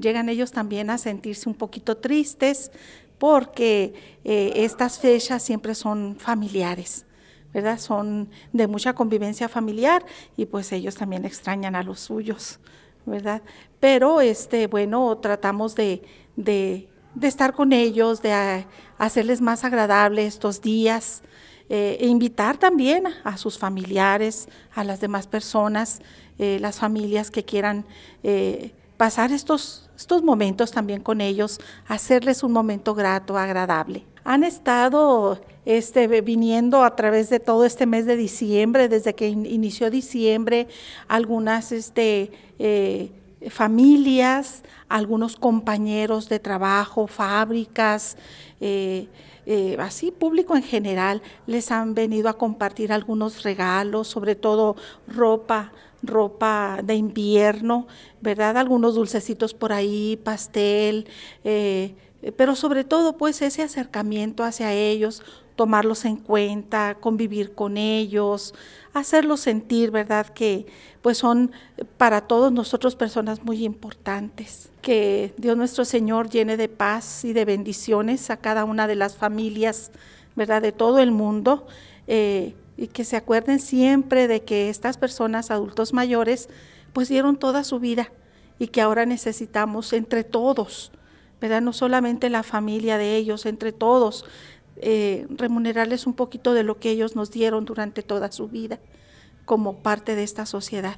llegan ellos también a sentirse un poquito tristes porque eh, estas fechas siempre son familiares, ¿verdad? Son de mucha convivencia familiar y pues ellos también extrañan a los suyos, ¿verdad? Pero, este, bueno, tratamos de, estar con ellos, de ah, hacerles más agradable estos días. Eh, e invitar también a sus familiares, a las demás personas, eh, las familias que quieran pasar estos estos momentos también con ellos, hacerles un momento grato, agradable. Han estado este, viniendo a través de todo este mes de diciembre, desde que inició diciembre, algunas este, eh, familias, algunos compañeros de trabajo, fábricas, eh, eh, así público en general, les han venido a compartir algunos regalos, sobre todo ropa, ropa de invierno, ¿verdad? Algunos dulcecitos por ahí, pastel. Eh, eh, pero sobre todo pues ese acercamiento hacia ellos, tomarlos en cuenta, convivir con ellos, hacerlos sentir, ¿verdad? Que pues son eh, para todos nosotros personas muy importantes. Que Dios nuestro Señor llene de paz y de bendiciones a cada una de las familias, ¿verdad? De todo el mundo. Eh, y que se acuerden siempre de que estas personas, adultos mayores, pues dieron toda su vida y que ahora necesitamos entre todos, ¿verdad? No solamente la familia de ellos, entre todos, eh, remunerarles un poquito de lo que ellos nos dieron durante toda su vida como parte de esta sociedad.